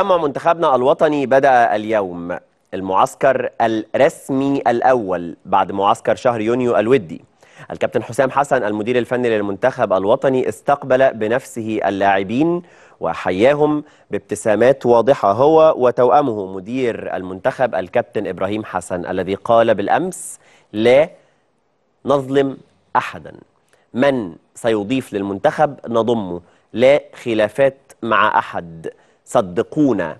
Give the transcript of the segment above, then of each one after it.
تجمع منتخبنا الوطني بدأ اليوم المعسكر الرسمي الأول بعد معسكر شهر يونيو الودي الكابتن حسام حسن المدير الفني للمنتخب الوطني استقبل بنفسه اللاعبين وحياهم بابتسامات واضحة هو وتوأمه مدير المنتخب الكابتن إبراهيم حسن الذي قال بالأمس لا نظلم أحدا من سيضيف للمنتخب نضمه لا خلافات مع أحد صدقونا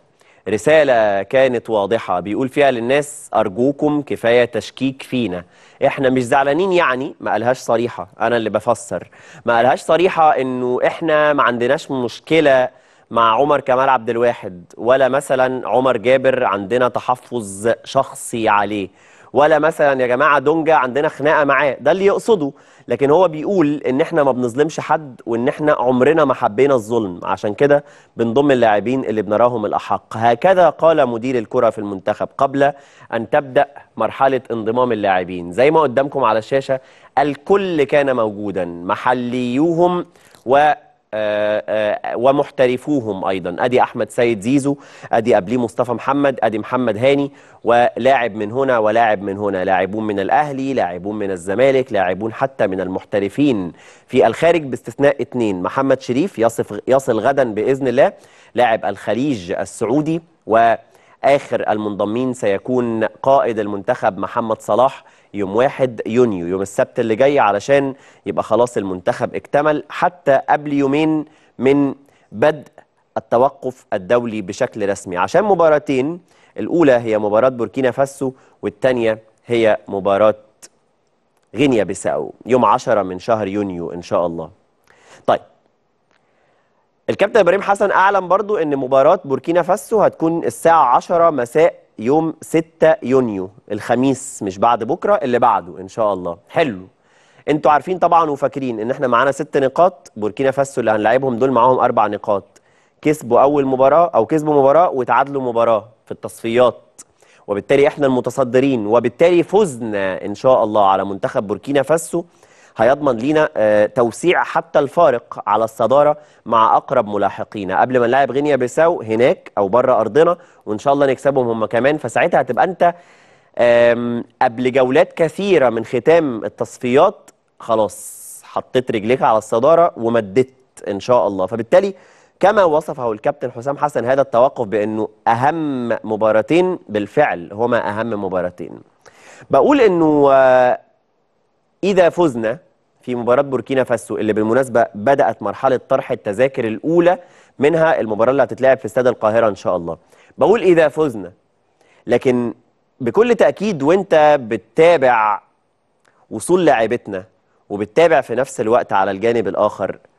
رسالة كانت واضحة بيقول فيها للناس أرجوكم كفاية تشكيك فينا إحنا مش زعلانين يعني ما قالهاش صريحة أنا اللي بفسر ما قالهاش صريحة إنه إحنا ما عندناش مشكلة مع عمر كمال عبد الواحد ولا مثلا عمر جابر عندنا تحفظ شخصي عليه ولا مثلا يا جماعه دونجا عندنا خناقه معاه ده اللي يقصده لكن هو بيقول ان احنا ما بنظلمش حد وان احنا عمرنا ما حبينا الظلم عشان كده بنضم اللاعبين اللي بنراهم الاحق هكذا قال مدير الكره في المنتخب قبل ان تبدا مرحله انضمام اللاعبين زي ما قدامكم على الشاشه الكل كان موجودا محليوهم و آه، آه، ومحترفوهم ايضا ادي احمد سيد زيزو ادي قبليه مصطفى محمد ادي محمد هاني ولاعب من هنا ولاعب من هنا لاعبون من الاهلي لاعبون من الزمالك لاعبون حتى من المحترفين في الخارج باستثناء اثنين محمد شريف يصف يصل غدا باذن الله لاعب الخليج السعودي و آخر المنضمين سيكون قائد المنتخب محمد صلاح يوم 1 يونيو يوم السبت اللي جاي علشان يبقى خلاص المنتخب اكتمل حتى قبل يومين من بدء التوقف الدولي بشكل رسمي عشان مباراتين الأولى هي مباراة بوركينا فاسو والثانية هي مباراة غينيا بيساو يوم 10 من شهر يونيو إن شاء الله طيب الكابتن ابراهيم حسن اعلن برضو ان مباراه بوركينا فاسو هتكون الساعه 10 مساء يوم 6 يونيو الخميس مش بعد بكره اللي بعده ان شاء الله حلو انتوا عارفين طبعا وفاكرين ان احنا معانا ست نقاط بوركينا فاسو اللي هنلاعبهم دول معاهم اربع نقاط كسبوا اول مباراه او كسبوا مباراه وتعادلوا مباراه في التصفيات وبالتالي احنا المتصدرين وبالتالي فزنا ان شاء الله على منتخب بوركينا فاسو هيضمن لينا آه، توسيع حتى الفارق على الصداره مع اقرب ملاحقينا قبل ما نلاعب غينيا بيساو هناك او بره ارضنا وان شاء الله نكسبهم هم كمان فساعتها هتبقى انت قبل جولات كثيره من ختام التصفيات خلاص حطيت رجليك على الصداره ومددت ان شاء الله فبالتالي كما وصفه الكابتن حسام حسن هذا التوقف بانه اهم مباراتين بالفعل هما اهم مباراتين بقول انه آه، إذا فزنا في مباراة بوركينا فاسو اللي بالمناسبة بدأت مرحلة طرح التذاكر الأولى منها المباراة اللي هتتلعب في استاد القاهرة إن شاء الله بقول إذا فزنا لكن بكل تأكيد وانت بتتابع وصول لاعبتنا وبتتابع في نفس الوقت على الجانب الآخر